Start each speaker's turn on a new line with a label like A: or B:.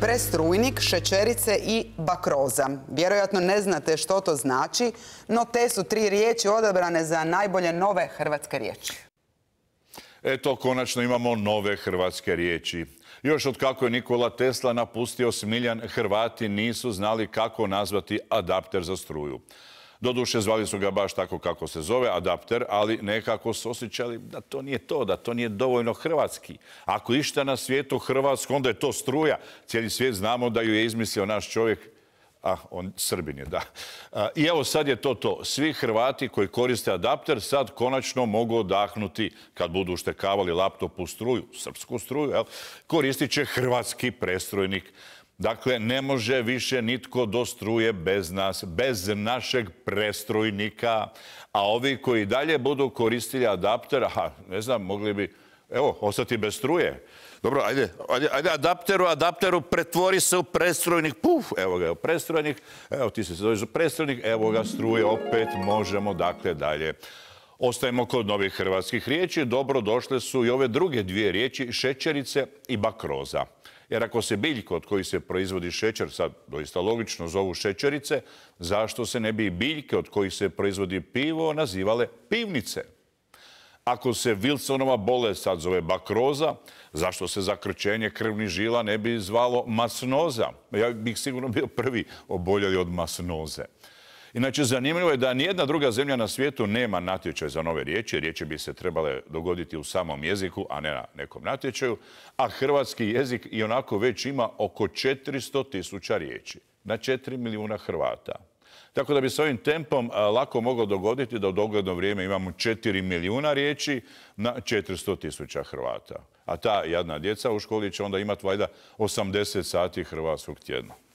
A: Prestrujnik, šećerice i bakroza. Vjerojatno ne znate što to znači, no te su tri riječi odabrane za najbolje nove hrvatske riječi.
B: Eto, konačno imamo nove hrvatske riječi. Još od kako je Nikola Tesla napustio Smiljan, Hrvati nisu znali kako nazvati adapter za struju. Doduše, zvali su ga baš tako kako se zove, adapter, ali nekako su osjećali da to nije to, da to nije dovoljno hrvatski. Ako išta na svijetu hrvatsko, onda je to struja. Cijeli svijet znamo da ju je izmislio naš čovjek, a on Srbin je, da. I evo sad je to to. Svi Hrvati koji koriste adapter sad konačno mogu odahnuti kad budu uštekavali laptop u struju, srpsku struju, jel? koristit će hrvatski prestrojnik. Dakle, ne može više nitko do struje bez nas, bez našeg prestrojnika, a ovi koji dalje budu koristili adapter, aha, ne znam, mogli bi, evo, ostati bez struje. Dobro, ajde, ajde, ajde adapteru, adapteru, pretvori se u prestrojnik, puf, evo ga, prestrojnik, evo ti se zoveš prestrojnik, evo ga, struje, opet možemo, dakle, dalje. Ostajemo kod novih hrvatskih riječi, dobro došle su i ove druge dvije riječi, šećerice i bakroza. Jer ako se biljko od kojih se proizvodi šećer, sad doista logično zovu šećerice, zašto se ne bi biljke od kojih se proizvodi pivo nazivale pivnice? Ako se Wilsonova bolest sad zove bakroza, zašto se zakrčenje krvnih žila ne bi zvalo masnoza? Ja bih sigurno bio prvi oboljeli od masnoze. Inače, zanimljivo je da nijedna druga zemlja na svijetu nema natječaj za nove riječi. Riječi bi se trebale dogoditi u samom jeziku, a ne na nekom natječaju. A hrvatski jezik i onako već ima oko 400 tisuća riječi na 4 milijuna Hrvata. Tako da bi se ovim tempom lako moglo dogoditi da u dogledno vrijeme imamo 4 milijuna riječi na 400 tisuća Hrvata. A ta jadna djeca u školi će onda imati valjda 80 sati hrvatskog tjedna.